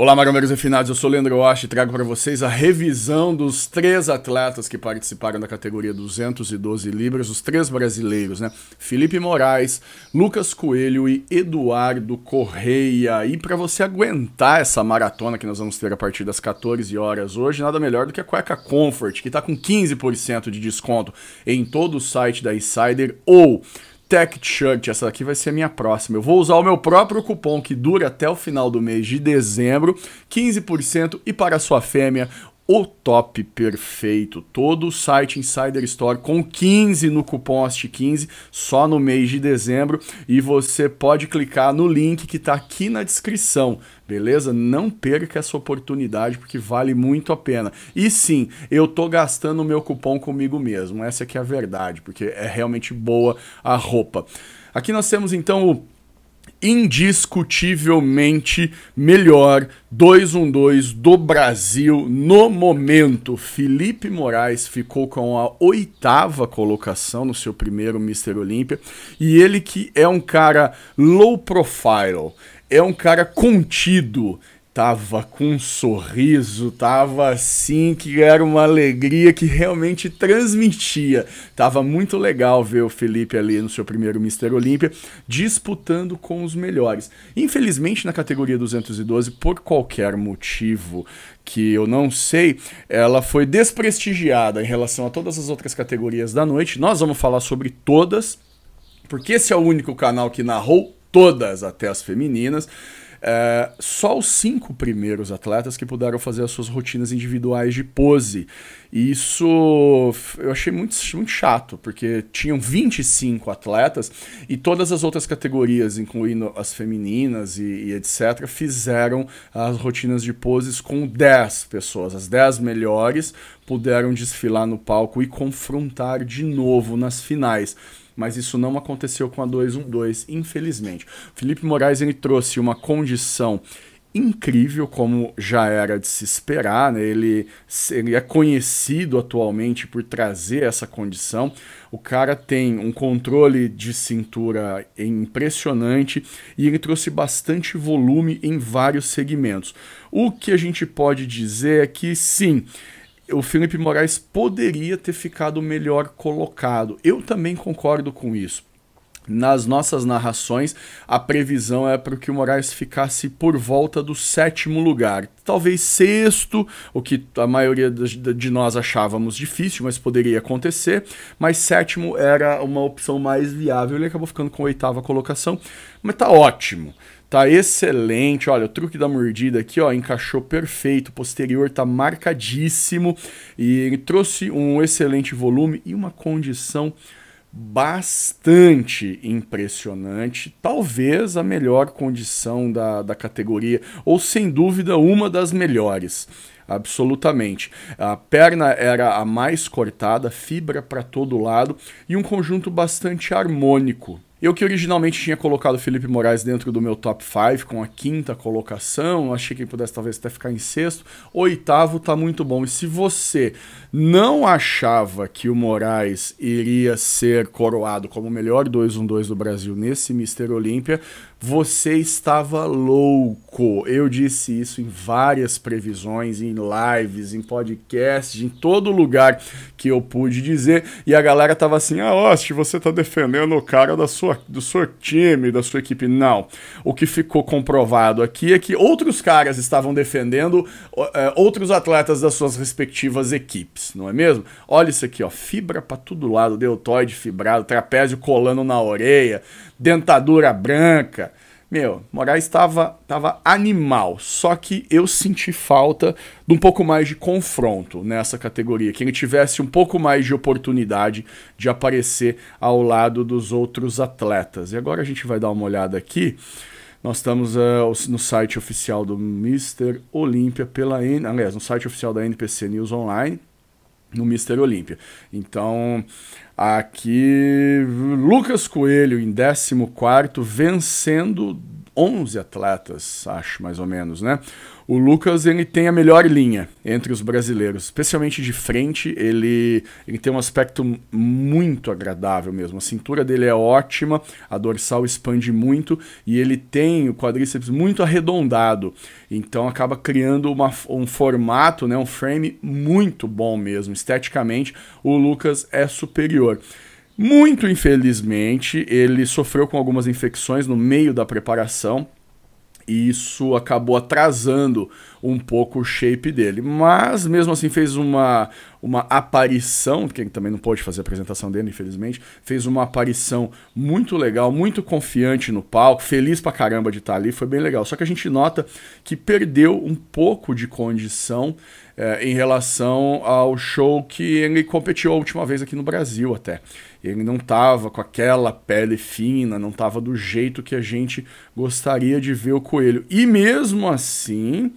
Olá, marombeiros refinados, eu sou o Leandro Osh e trago para vocês a revisão dos três atletas que participaram da categoria 212 libras, os três brasileiros, né? Felipe Moraes, Lucas Coelho e Eduardo Correia. E para você aguentar essa maratona que nós vamos ter a partir das 14 horas hoje, nada melhor do que a cueca Comfort, que está com 15% de desconto em todo o site da Insider ou Tech Shirt. Essa aqui vai ser minha próxima. Eu vou usar o meu próprio cupom que dura até o final do mês de dezembro, 15% e para sua fêmea, o top perfeito. Todo o site Insider Store com 15 no cupom AST15, só no mês de dezembro. E você pode clicar no link que está aqui na descrição, beleza? Não perca essa oportunidade porque vale muito a pena. E sim, eu tô gastando o meu cupom comigo mesmo, essa que é a verdade, porque é realmente boa a roupa. Aqui nós temos então o indiscutivelmente melhor 2-1-2 do Brasil no momento. Felipe Moraes ficou com a oitava colocação no seu primeiro Mr. Olímpia e ele que é um cara low profile, é um cara contido, tava com um sorriso, tava assim, que era uma alegria que realmente transmitia. Tava muito legal ver o Felipe ali no seu primeiro Mister Olímpia, disputando com os melhores. Infelizmente, na categoria 212, por qualquer motivo que eu não sei, ela foi desprestigiada em relação a todas as outras categorias da noite. Nós vamos falar sobre todas, porque esse é o único canal que narrou todas, até as femininas. É, só os cinco primeiros atletas que puderam fazer as suas rotinas individuais de pose. E isso eu achei muito, muito chato, porque tinham 25 atletas e todas as outras categorias, incluindo as femininas e, e etc., fizeram as rotinas de poses com 10 pessoas. As 10 melhores puderam desfilar no palco e confrontar de novo nas finais mas isso não aconteceu com a 212, infelizmente. Felipe Moraes ele trouxe uma condição incrível, como já era de se esperar, né? ele, ele é conhecido atualmente por trazer essa condição. O cara tem um controle de cintura impressionante e ele trouxe bastante volume em vários segmentos. O que a gente pode dizer é que sim, o Felipe Moraes poderia ter ficado melhor colocado. Eu também concordo com isso. Nas nossas narrações, a previsão é para que o Moraes ficasse por volta do sétimo lugar. Talvez sexto, o que a maioria de nós achávamos difícil, mas poderia acontecer. Mas sétimo era uma opção mais viável. Ele acabou ficando com oitava colocação, mas tá ótimo. Tá excelente, olha, o truque da mordida aqui, ó, encaixou perfeito, o posterior tá marcadíssimo e ele trouxe um excelente volume e uma condição bastante impressionante, talvez a melhor condição da, da categoria, ou sem dúvida uma das melhores. Absolutamente. A perna era a mais cortada, fibra para todo lado e um conjunto bastante harmônico eu que originalmente tinha colocado Felipe Moraes dentro do meu top 5 com a quinta colocação, achei que ele pudesse talvez até ficar em sexto. Oitavo tá muito bom. E se você não achava que o Moraes iria ser coroado como o melhor 2-1-2 do Brasil nesse Mister Olímpia, você estava louco. Eu disse isso em várias previsões, em lives, em podcasts, em todo lugar que eu pude dizer. E a galera tava assim: ah, Oste, você tá defendendo o cara da sua, do seu time, da sua equipe. Não. O que ficou comprovado aqui é que outros caras estavam defendendo é, outros atletas das suas respectivas equipes, não é mesmo? Olha isso aqui, ó. Fibra para todo lado, deltoide fibrado, trapézio colando na orelha dentadura branca. Meu, Moraes estava tava animal, só que eu senti falta de um pouco mais de confronto nessa categoria, que ele tivesse um pouco mais de oportunidade de aparecer ao lado dos outros atletas. E agora a gente vai dar uma olhada aqui. Nós estamos uh, no site oficial do Mr. Olímpia pela N, aliás, no site oficial da NPC News Online no Mister Olímpia. Então, aqui Lucas Coelho em 14 vencendo 11 atletas, acho mais ou menos, né? O Lucas ele tem a melhor linha entre os brasileiros, especialmente de frente. Ele, ele tem um aspecto muito agradável mesmo. A cintura dele é ótima, a dorsal expande muito e ele tem o quadríceps muito arredondado. Então acaba criando uma, um formato, né, um frame muito bom mesmo. Esteticamente, o Lucas é superior. Muito infelizmente, ele sofreu com algumas infecções no meio da preparação e isso acabou atrasando um pouco o shape dele. Mas mesmo assim fez uma, uma aparição, porque também não pôde fazer a apresentação dele, infelizmente, fez uma aparição muito legal, muito confiante no palco, feliz pra caramba de estar tá ali, foi bem legal. Só que a gente nota que perdeu um pouco de condição é, em relação ao show que ele competiu a última vez aqui no Brasil até. Ele não tava com aquela pele fina, não tava do jeito que a gente gostaria de ver o coelho. E mesmo assim,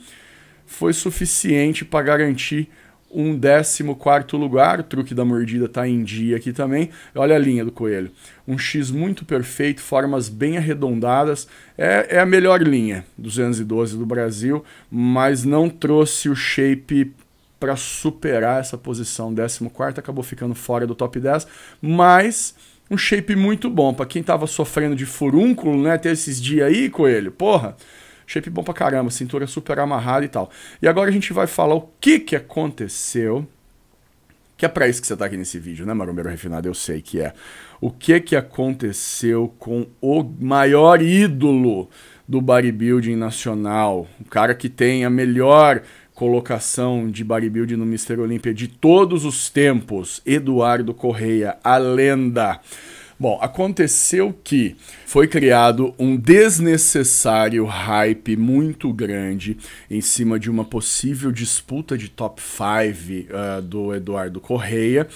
foi suficiente para garantir um 14 lugar, o truque da mordida está em dia aqui também. Olha a linha do coelho. Um X muito perfeito, formas bem arredondadas. É, é a melhor linha, 212 do Brasil, mas não trouxe o shape para superar essa posição 14, acabou ficando fora do top 10, mas um shape muito bom. Para quem estava sofrendo de furúnculo, né, ter esses dias aí, coelho, porra. Shape bom pra caramba, cintura super amarrada e tal. E agora a gente vai falar o que que aconteceu. Que é pra isso que você tá aqui nesse vídeo, né, Marombeiro Refinado? Eu sei que é. O que que aconteceu com o maior ídolo do bodybuilding nacional? O cara que tem a melhor colocação de bodybuilding no Mr. Olímpia de todos os tempos, Eduardo Correia, a lenda. Bom, aconteceu que foi criado um desnecessário hype muito grande em cima de uma possível disputa de top 5 uh, eh, do Eduardo Correia,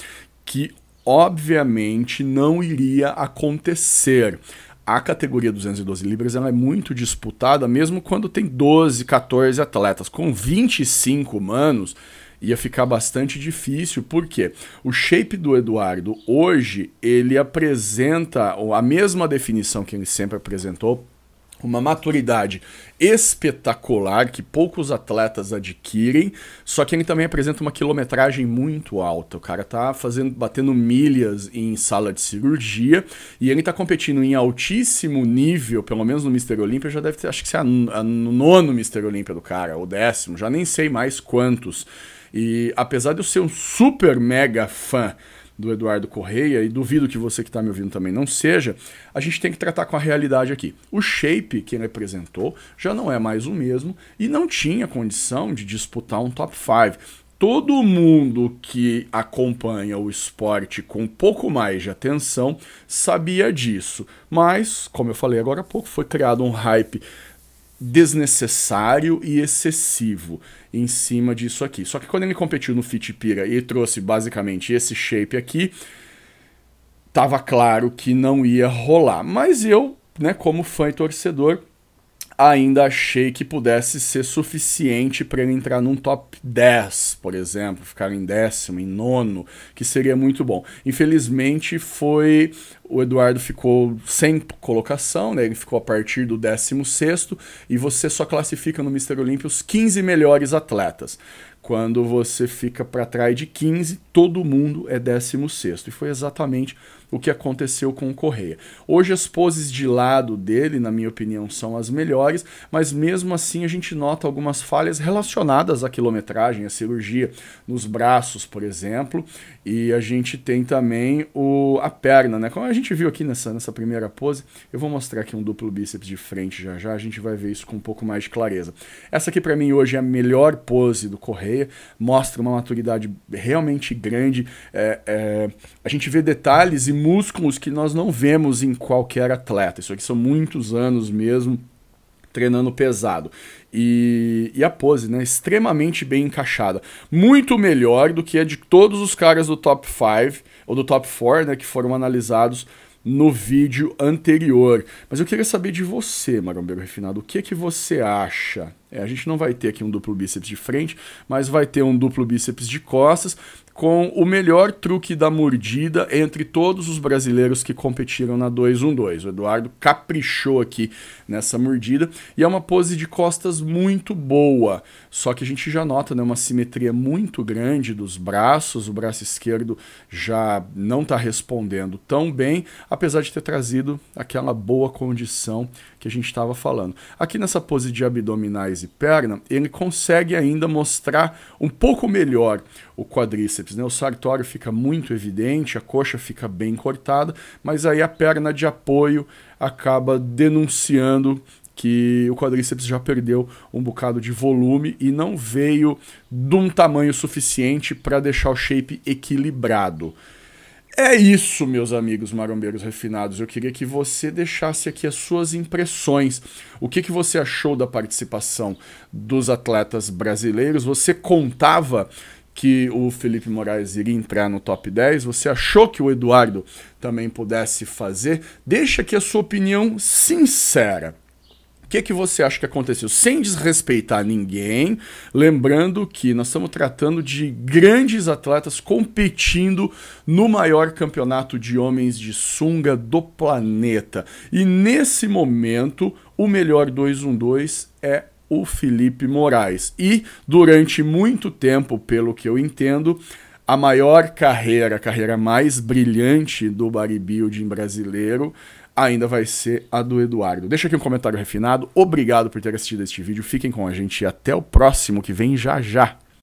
que obviamente não iria acontecer a categoria 212 libras ela é muito disputada, mesmo quando tem 12, 14 atletas. Com 25 humanos, ia ficar bastante difícil, porque o shape do Eduardo hoje ele apresenta a mesma definição que ele sempre apresentou, uma maturidade espetacular que poucos atletas adquirem, só que ele também apresenta uma quilometragem muito alta. O cara tá fazendo batendo milhas em sala de cirurgia e ele tá competindo em altíssimo nível, pelo menos no Mister Olímpia já deve ter, acho que é a, a nono Mister Olímpia do cara, ou décimo, já nem sei mais quantos. E apesar de eu ser um super mega fã do Eduardo Correia, e duvido que você que está me ouvindo também não seja, a gente tem que tratar com a realidade aqui. O shape que ele apresentou já não é mais o mesmo e não tinha condição de disputar um top 5. Todo mundo que acompanha o esporte com um pouco mais de atenção sabia disso, mas, como eu falei agora há pouco, foi criado um hype desnecessário e excessivo em cima disso aqui. Só que quando ele competiu no Fit Pira e trouxe basicamente esse shape aqui, tava claro que não ia rolar. Mas eu, né, como fã e torcedor, ainda achei que pudesse ser suficiente para ele entrar num top 10, por exemplo, ficar em décimo, em nono, que seria muito bom. Infelizmente foi o Eduardo ficou sem colocação, né? Ele ficou a partir do 16 e você só classifica no Mister Olímpio os 15 melhores atletas. Quando você fica para trás de 15, todo mundo é 16. E foi exatamente o que aconteceu com o Correia. Hoje as poses de lado dele, na minha opinião, são as melhores, mas mesmo assim a gente nota algumas falhas relacionadas à quilometragem, à cirurgia nos braços, por exemplo, e a gente tem também o, a perna, né? Como a gente viu aqui nessa, nessa primeira pose, eu vou mostrar aqui um duplo bíceps de frente já já, a gente vai ver isso com um pouco mais de clareza. Essa aqui para mim hoje é a melhor pose do Correia mostra uma maturidade realmente grande. É, é, a gente vê detalhes e músculos que nós não vemos em qualquer atleta. Isso aqui são muitos anos mesmo treinando pesado. E, e, a pose, né? Extremamente bem encaixada. Muito melhor do que a de todos os caras do top 5 ou do top 4, né? Que foram analisados no vídeo anterior. Mas eu queria saber de você, Marombeiro Refinado, o que, é que você acha? É, a gente não vai ter aqui um duplo bíceps de frente, mas vai ter um duplo bíceps de costas com o melhor truque da mordida entre todos os brasileiros que competiram na 212. O Eduardo caprichou aqui nessa mordida e é uma pose de costas muito boa. Só que a gente já nota né, uma simetria muito grande dos braços, o braço esquerdo já não está respondendo tão bem, apesar de ter trazido aquela boa condição que a gente estava falando. Aqui nessa pose de abdominais e perna, ele consegue ainda mostrar um pouco melhor o quadríceps. Né? O sartório fica muito evidente, a coxa fica bem cortada, mas aí a perna de apoio acaba denunciando que o quadríceps já perdeu um bocado de volume e não veio de um tamanho suficiente para deixar o shape equilibrado. É isso, meus amigos marombeiros refinados. Eu queria que você deixasse aqui as suas impressões. O que, que você achou da participação dos atletas brasileiros? Você contava que o Felipe Moraes iria entrar no top 10? Você achou que o Eduardo também pudesse fazer? Deixa aqui a sua opinião sincera. O que, que você acha que aconteceu? Sem desrespeitar ninguém, lembrando que nós estamos tratando de grandes atletas competindo no maior campeonato de homens de sunga do planeta. E nesse momento, o melhor 212 é o Felipe Moraes. E durante muito tempo, pelo que eu entendo, a maior carreira, a carreira mais brilhante do bodybuilding brasileiro, ainda vai ser a do Eduardo. Deixa aqui um comentário refinado. Obrigado por ter assistido este vídeo. Fiquem com a gente e até o próximo que vem já já.